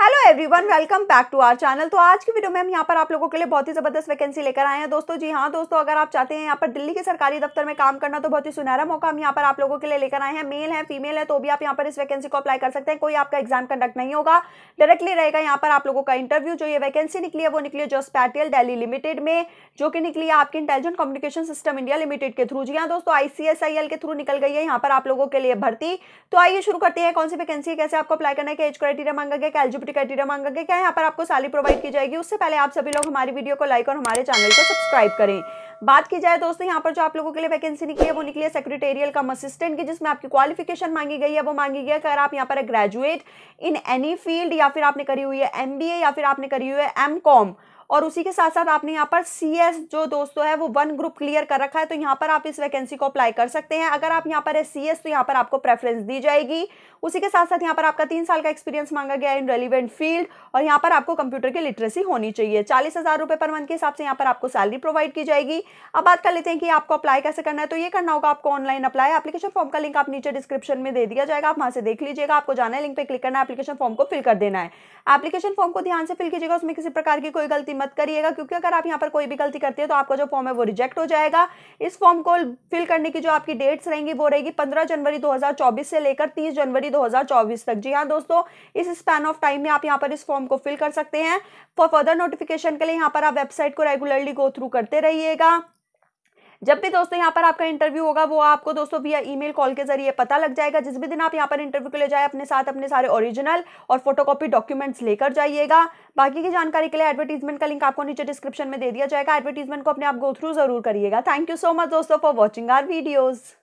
hello everyone welcome back to our channel तो आज की वीडियो में हम यहाँ पर आप लोगों के लिए बहुत ही ज़बरदस्त वैकेंसी लेकर आए हैं दोस्तों जी हाँ दोस्तों अगर आप चाहते हैं यहाँ पर दिल्ली के सरकारी दफ्तर में काम करना तो बहुत ही सुनहरा मौका हम यहाँ पर आप लोगों के लिए लेकर आए हैं मेल है फीमेल है तो भी आप यहाँ पर इस वैकेंसी को अप्लाई कर सकते हैं कोई आपका एग्जाम कंडक्ट नहीं होगा डायरेक्टली रहेगा यहाँ पर आप लोगों का इंटरव्यू जो ये वैकेंसी निकली है वो निकली है जो स्पैटियल डेली लिमिटेड में जो कि निकली है आपकी Intelligent Communication System India Limited के थ्रू जी हाँ दोस्तों आई के थ्रू निकल गई है यहाँ पर आप लोगों के लिए भर्ती तो आइए शुरू करते हैं कौन सी वैकेंसी कैसे आपको अप्लाई करना है एज क्राइटेरिया मांगा गया एलिजिबिलिटी क्राइटेरिया मांगा गया क्या यहाँ पर आपको सैलरी प्रोवाइड की जाएगी उससे पहले आप सभी लोग हमारी वीडियो को लाइक और हमारे चैनल को सब्सक्राइब करें बात की जाए दोस्तों यहाँ पर जो आप लोगों के लिए वैकेंसी निकली है वो निकली है सेक्रेटेरियल कम असिस्टेंट की जिसमें आपकी क्वालिफिकेशन मांगी गई है वो मांगी गई है अगर आप यहाँ पर ग्रेजुएट इन एनी फील्ड या फिर आपने करी हुई है एम या फिर आपने करी हुई है एम और उसी के साथ साथ आपने यहाँ पर सी एस जो दोस्तों है वो वन ग्रुप क्लियर कर रखा है तो यहाँ पर आप इस वैकेंसी को अप्लाई कर सकते हैं अगर आप यहाँ पर है सी तो यहाँ पर आपको प्रेफरेंस दी जाएगी उसी के साथ साथ यहाँ पर आपका तीन साल का एक्सपीरियंस मांगा गया है इन रेलिवेंट फील्ड और यहाँ पर आपको कंप्यूटर की लिटरेसी होनी चाहिए चालीस हज़ार रुपये पर मंथ के हिसाब से यहाँ पर आपको सैलरी प्रोवाइड की जाएगी अब बात कर लेते हैं कि आपको अप्लाई कैसे करना है तो ये करना होगा आपको ऑनलाइन अप्लाई एप्लीकेशन फॉर्म का लिंक आप नीचे डिस्क्रिप्शन में दे दिया जाएगा आप वहाँ से देख लीजिएगा आपको जाना है लिंक पर क्लिक करना है एप्लीकेशन फॉर्म को फिल कर देना है एप्लीकेशन फॉर्म को ध्यान से फिल कीजिएगा उसमें किसी प्रकार की कोई गलती मत करिएगा क्योंकि अगर आप यहाँ पर कोई भी गलती करते हैं तो आपका जो फॉर्म है वो रिजेक्ट हो जाएगा इस फॉर्म को फिल करने की जो आपकी डेट्स रहेंगी वो रहेगी पंद्रह जनवरी दो से लेकर तीस जनवरी दो तक जी हाँ दोस्तों इस स्पैन ऑफ टाइम में आप यहाँ पर इस फॉर्म को फिल कर सकते हैं फॉर फर्दर नोटिफिकेशन के लिए यहाँ पर आप वेबसाइट को रेगुलरली गो थ्रू करते रहिएगा जब भी दोस्तों यहाँ पर आपका इंटरव्यू होगा वो आपको दोस्तों भैया ई कॉल के जरिए पता लग जाएगा जिस भी दिन आप यहाँ पर इंटरव्यू के लिए जाए अपने साथ अपने सारे ओरिजिनल और फोटोकॉपी डॉक्यूमेंट्स लेकर जाइएगा बाकी की जानकारी के लिए एडवर्टीजमेंट का लिंक आपको नीचे डिस्क्रिप्शन में दे दिया जाएगा एडवर्टीजमेंट को अपने आप गो थ्रू जरूर करिएगा थैंक यू सो मच दोस्तों फॉर वॉचिंग आर वीडियोज़